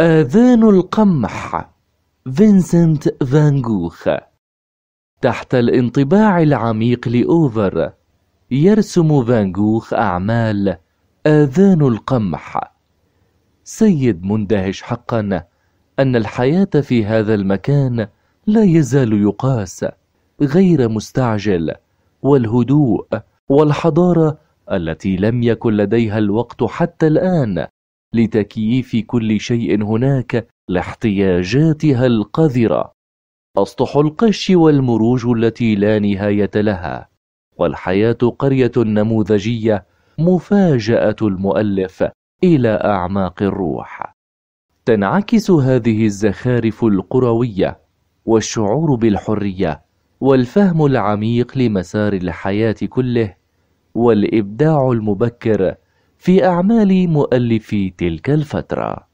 آذان القمح فينسنت فان جوخ تحت الانطباع العميق لأوفر يرسم فان جوخ أعمال آذان القمح سيد مندهش حقا أن الحياة في هذا المكان لا يزال يقاس غير مستعجل والهدوء والحضارة التي لم يكن لديها الوقت حتى الآن لتكييف كل شيء هناك لاحتياجاتها القذرة أسطح القش والمروج التي لا نهاية لها والحياة قرية نموذجية مفاجأة المؤلف إلى أعماق الروح تنعكس هذه الزخارف القروية والشعور بالحرية والفهم العميق لمسار الحياة كله والإبداع المبكر في أعمال مؤلفي تلك الفترة